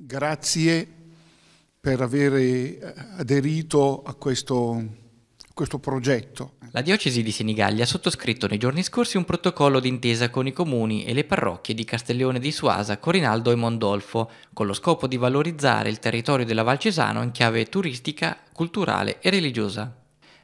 Grazie per aver eh, aderito a questo progetto. La diocesi di Senigallia ha sottoscritto nei giorni scorsi un protocollo d'intesa con i comuni e le parrocchie di Castellone di Suasa, Corinaldo e Mondolfo, con lo scopo di valorizzare il territorio della Valcesano in chiave turistica, culturale e religiosa.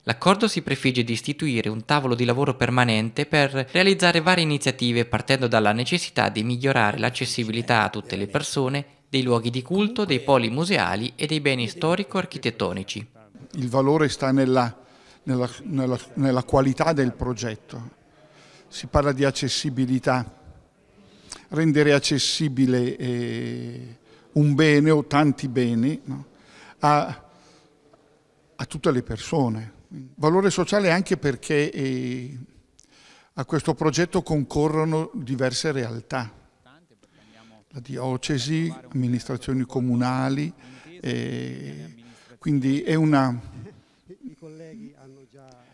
L'accordo si prefigge di istituire un tavolo di lavoro permanente per realizzare varie iniziative partendo dalla necessità di migliorare l'accessibilità a tutte le persone dei luoghi di culto, dei poli museali e dei beni storico-architettonici. Il valore sta nella, nella, nella, nella qualità del progetto. Si parla di accessibilità, rendere accessibile eh, un bene o tanti beni no? a, a, tutte le persone. Valore sociale anche perché eh, a questo progetto concorrono diverse realtà la diocesi, amministrazioni comunali, e quindi è una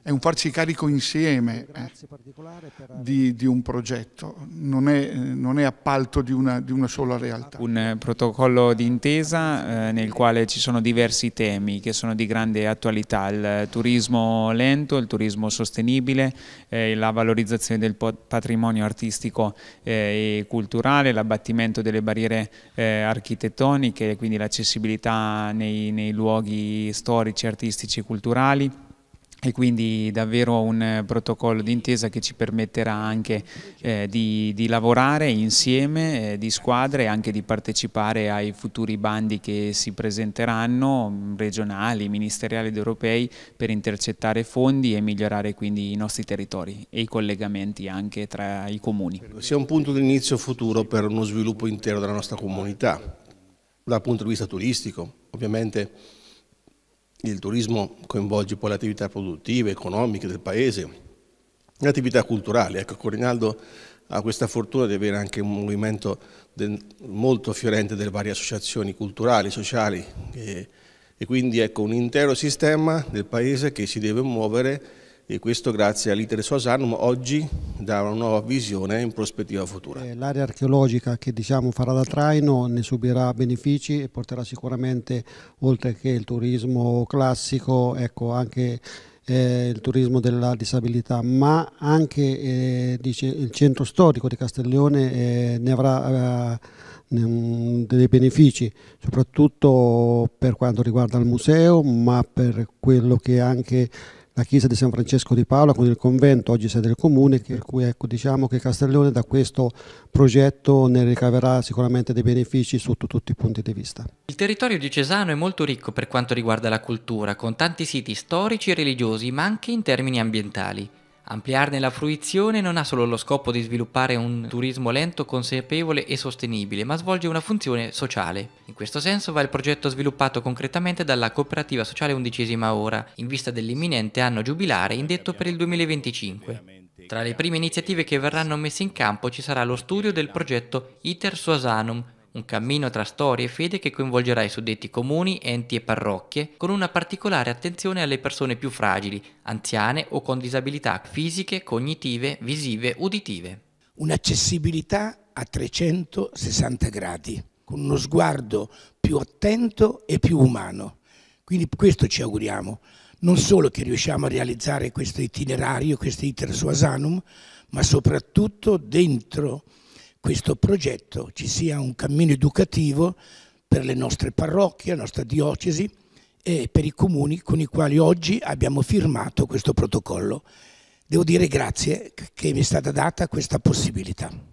è un farci carico insieme eh, di, di, un progetto, non è, non è appalto di una, di una, sola realtà. Un protocollo d'intesa eh, nel quale ci sono diversi temi che sono di grande attualità, il turismo lento, il turismo sostenibile, eh, la valorizzazione del patrimonio artistico eh, e culturale, l'abbattimento delle barriere eh, architettoniche, quindi l'accessibilità nei, nei luoghi storici, artistici e culturali e quindi davvero un eh, protocollo d'intesa che ci permetterà anche eh, di, di, lavorare insieme, eh, di squadre e anche di partecipare ai futuri bandi che si presenteranno, mm, regionali, ministeriali ed europei, per intercettare fondi e migliorare quindi i nostri territori e i collegamenti anche tra i comuni. Sia un punto di inizio futuro per uno sviluppo intero della nostra comunità, dal punto di vista turistico, ovviamente il turismo coinvolge poi le attività produttive, economiche del paese, le attività culturali. Ecco, Corinaldo ha questa fortuna di avere anche un movimento del, molto fiorente delle varie associazioni culturali, sociali e, e quindi ecco un intero sistema del paese che si deve muovere e questo grazie all'Iter Suasanum oggi dà una nuova visione in prospettiva futura. Eh, l'area archeologica che diciamo farà da traino ne subirà benefici e porterà sicuramente oltre che il turismo classico ecco, anche eh, il turismo della disabilità, ma anche eh, dice, il centro storico di Castiglione eh, ne avrà eh, dei benefici, soprattutto per quanto riguarda il museo, ma per quello che anche la chiesa di San Francesco di Paola con il convento, oggi sede del comune, per cui ecco, diciamo che Castellone da questo progetto ne ricaverà sicuramente dei benefici sotto tutti i punti di vista. Il territorio diocesano è molto ricco per quanto riguarda la cultura, con tanti siti storici e religiosi, ma anche in termini ambientali. Ampliarne la fruizione non ha solo lo scopo di sviluppare un turismo lento, consapevole e sostenibile, ma svolge una funzione sociale. In questo senso va il progetto sviluppato concretamente dalla cooperativa sociale Undicesima Ora, in vista dell'imminente anno giubilare indetto per il 2025. Tra le prime iniziative che verranno messe in campo ci sarà lo studio del progetto ITER Suasanum, un cammino tra storia e fede che coinvolgerà i suddetti comuni, enti e parrocchie, con una particolare attenzione alle persone più fragili, anziane o con disabilità fisiche, cognitive, visive, uditive. Un'accessibilità a 360 gradi, con uno sguardo più attento e più umano. Quindi questo ci auguriamo, non solo che riusciamo a realizzare questo itinerario, questo iter su Asanum, ma soprattutto dentro questo progetto, ci sia un cammino educativo per le nostre parrocchie, la nostra diocesi e per i comuni con i quali oggi abbiamo firmato questo protocollo. Devo dire grazie che mi è stata data questa possibilità.